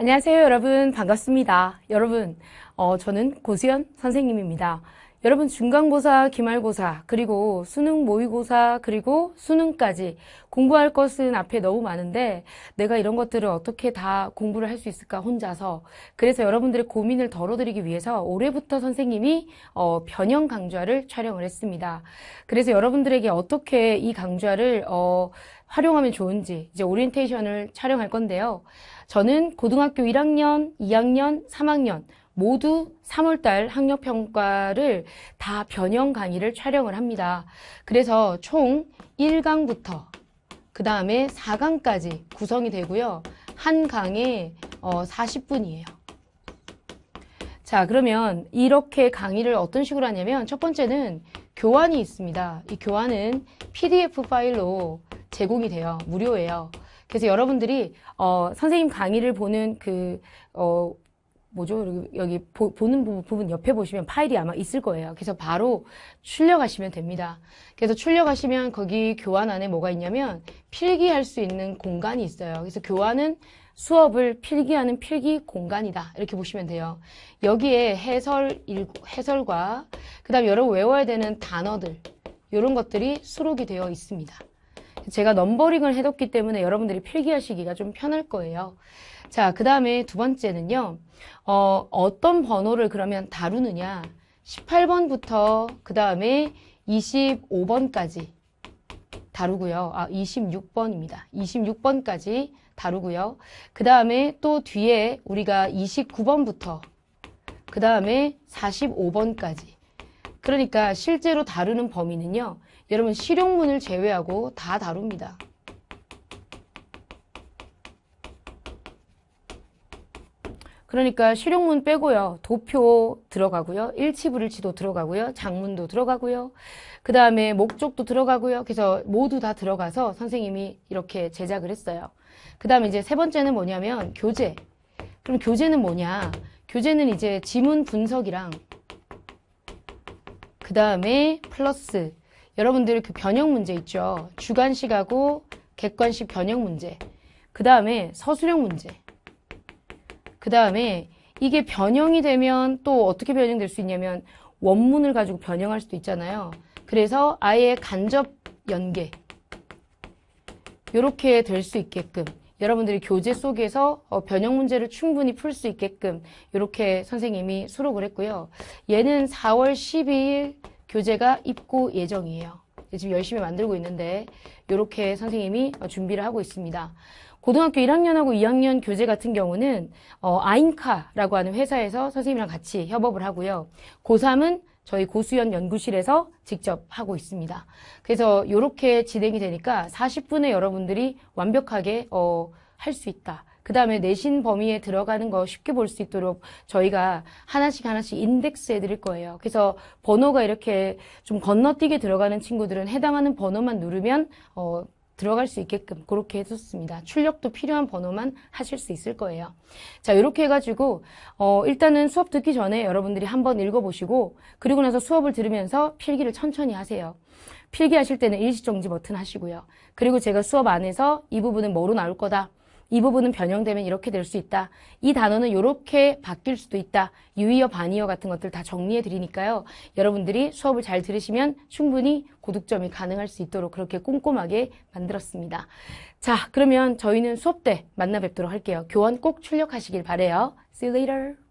안녕하세요, 여러분. 반갑습니다. 여러분, 어, 저는 고수연 선생님입니다. 여러분 중간고사, 기말고사, 그리고 수능 모의고사, 그리고 수능까지 공부할 것은 앞에 너무 많은데 내가 이런 것들을 어떻게 다 공부를 할 수 있을까 혼자서 그래서 여러분들의 고민을 덜어드리기 위해서 올해부터 선생님이 어, 변형 강좌를 촬영을 했습니다. 그래서 여러분들에게 어떻게 이 강좌를 어, 활용하면 좋은지 이제 오리엔테이션을 촬영할 건데요. 저는 고등학교 1학년, 2학년, 3학년 모두 3월달 학력평가를 다 변형 강의를 촬영을 합니다. 그래서 총 1강부터 그 다음에 4강까지 구성이 되고요. 한 강에 40분이에요. 어, 자 그러면 이렇게 강의를 어떤 식으로 하냐면 첫 번째는 교환이 있습니다. 이 교환은 PDF 파일로 제공이 돼요. 무료예요. 그래서 여러분들이 어, 선생님 강의를 보는 그 어, 뭐죠? 여기, 여기 보, 는 부분 옆에 보시면 파일이 아마 있을 거예요. 그래서 바로 출력하시면 됩니다. 그래서 출력하시면 거기 교환 안에 뭐가 있냐면 필기할 수 있는 공간이 있어요. 그래서 교환은 수업을 필기하는 필기 공간이다. 이렇게 보시면 돼요. 여기에 해설, 일, 해설과 그 다음 여러분 외워야 되는 단어들 이런 것들이 수록이 되어 있습니다. 제가 넘버링을 해뒀기 때문에 여러분들이 필기하시기가 좀 편할 거예요. 자, 그 다음에 두 번째는요. 어, 어떤 번호를 그러면 다루느냐. 18번부터 그 다음에 25번까지 다루고요. 아, 26번입니다. 26번까지 다루고요. 그 다음에 또 뒤에 우리가 29번부터 그 다음에 45번까지 그러니까 실제로 다루는 범위는요. 여러분 실용문을 제외하고 다 다룹니다. 그러니까 실용문 빼고요. 도표 들어가고요. 일치불일치도 들어가고요. 장문도 들어가고요. 그 다음에 목적도 들어가고요. 그래서 모두 다 들어가서 선생님이 이렇게 제작을 했어요. 그 다음에 이제 세 번째는 뭐냐면 교재. 그럼 교재는 뭐냐. 교재는 이제 지문 분석이랑 그 다음에 플러스 여러분들 그 변형 문제 있죠. 주관식하고 객관식 변형 문제. 그 다음에 서술형 문제. 그 다음에 이게 변형이 되면 또 어떻게 변형될 수 있냐면 원문을 가지고 변형할 수도 있잖아요. 그래서 아예 간접 연계. 이렇게 될 수 있게끔 여러분들이 교재 속에서 어, 변형 문제를 충분히 풀 수 있게끔 이렇게 선생님이 수록을 했고요. 얘는 4월 12일 교재가 입고 예정이에요. 지금 열심히 만들고 있는데 이렇게 선생님이 어, 준비를 하고 있습니다. 고등학교 1학년하고 2학년 교재 같은 경우는 어, 아인카라고 하는 회사에서 선생님이랑 같이 협업을 하고요. 고3은 저희 고수연 연구실에서 직접 하고 있습니다. 그래서 이렇게 진행이 되니까 40분에 여러분들이 완벽하게 어, 할 수 있다. 그 다음에 내신 범위에 들어가는 거 쉽게 볼 수 있도록 저희가 하나씩 하나씩 인덱스 해드릴 거예요. 그래서 번호가 이렇게 좀 건너뛰게 들어가는 친구들은 해당하는 번호만 누르면 어, 들어갈 수 있게끔 그렇게 해줬습니다. 출력도 필요한 번호만 하실 수 있을 거예요. 자 이렇게 해가지고 어, 일단은 수업 듣기 전에 여러분들이 한번 읽어보시고 그리고 나서 수업을 들으면서 필기를 천천히 하세요. 필기하실 때는 일시정지 버튼 하시고요. 그리고 제가 수업 안에서 이 부분은 뭐로 나올 거다. 이 부분은 변형되면 이렇게 될 수 있다. 이 단어는 이렇게 바뀔 수도 있다. 유의어, 반의어 같은 것들 다 정리해 드리니까요. 여러분들이 수업을 잘 들으시면 충분히 고득점이 가능할 수 있도록 그렇게 꼼꼼하게 만들었습니다. 자, 그러면 저희는 수업 때 만나 뵙도록 할게요. 교원 꼭 출력하시길 바래요. See you later.